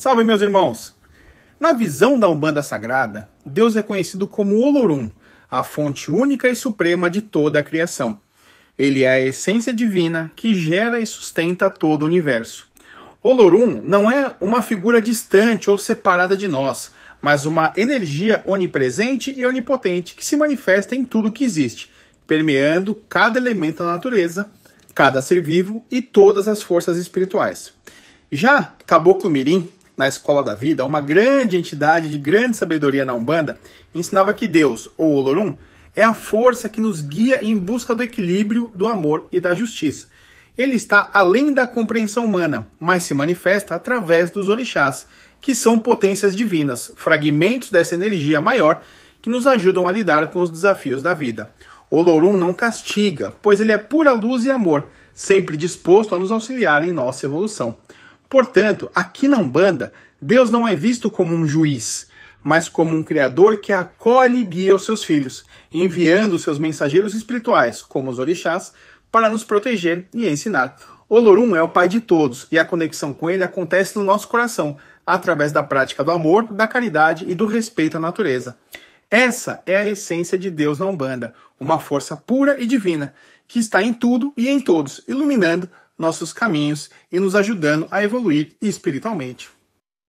Salve, meus irmãos! Na visão da Umbanda Sagrada, Deus é conhecido como Olorum, a fonte única e suprema de toda a criação. Ele é a essência divina que gera e sustenta todo o universo. Olorum não é uma figura distante ou separada de nós, mas uma energia onipresente e onipotente que se manifesta em tudo que existe, permeando cada elemento da natureza, cada ser vivo e todas as forças espirituais. Já Caboclo Mirim na Escola da Vida, uma grande entidade de grande sabedoria na Umbanda, ensinava que Deus, ou Olorum, é a força que nos guia em busca do equilíbrio, do amor e da justiça. Ele está além da compreensão humana, mas se manifesta através dos orixás, que são potências divinas, fragmentos dessa energia maior que nos ajudam a lidar com os desafios da vida. Olorum não castiga, pois ele é pura luz e amor, sempre disposto a nos auxiliar em nossa evolução. Portanto, aqui na Umbanda, Deus não é visto como um juiz, mas como um criador que acolhe e guia os seus filhos, enviando seus mensageiros espirituais, como os orixás, para nos proteger e ensinar. Olorum é o pai de todos, e a conexão com ele acontece no nosso coração, através da prática do amor, da caridade e do respeito à natureza. Essa é a essência de Deus na Umbanda, uma força pura e divina, que está em tudo e em todos, iluminando nossos caminhos e nos ajudando a evoluir espiritualmente.